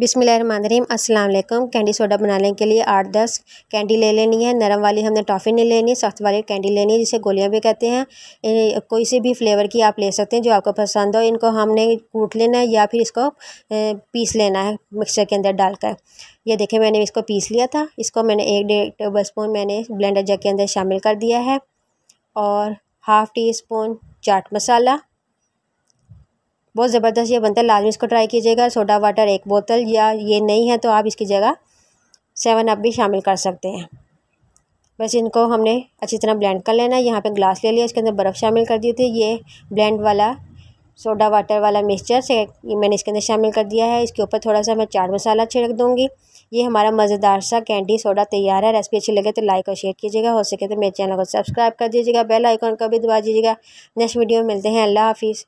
बिसमीम अल्लाम candy soda बनाने के लिए आठ दस कैंडी ले लेनी है नरम वाली हमने टॉफ़ी नहीं लेनी सख्त वाली कैंडी लेनी है जिसे गोलियां भी कहते हैं कोई से भी फ्लेवर की आप ले सकते हैं जो आपको पसंद हो इनको हमने कूट लेना है या फिर इसको पीस लेना है मिक्सचर के अंदर डालकर ये देखें मैंने इसको पीस लिया था इसको मैंने एक डेढ़ टेबल स्पून मैंने ब्लेंडर जग के अंदर शामिल कर दिया है और half tea spoon chaat masala बहुत ज़बरदस्त ये बनता है लाजमी इसको ट्राई कीजिएगा सोडा वाटर एक बोतल या ये नहीं है तो आप इसकी जगह सेवन अप भी शामिल कर सकते हैं बस इनको हमने अच्छी तरह ब्लेंड कर लेना है यहाँ पर ग्लास ले लिया इसके अंदर बर्फ़ शामिल कर दी थी ये ब्लेंड वाला सोडा वाटर वाला मिक्सचर से मैंने इसके अंदर शामिल कर दिया है इसके ऊपर थोड़ा सा मैं चाट मसाला छिड़क दूँगी ये हमारा मज़ेदार सा कैंडी सोडा तैयार है रेसिपी अच्छी लगे तो लाइक और शेयर कीजिएगा हो सके तो मेरे चैनल को सब्सक्राइब कर दीजिएगा बेल आइकॉन का भी दबा दीजिएगा नेक्स्ट वीडियो में मिलते हैं अल्लाह हाफिज़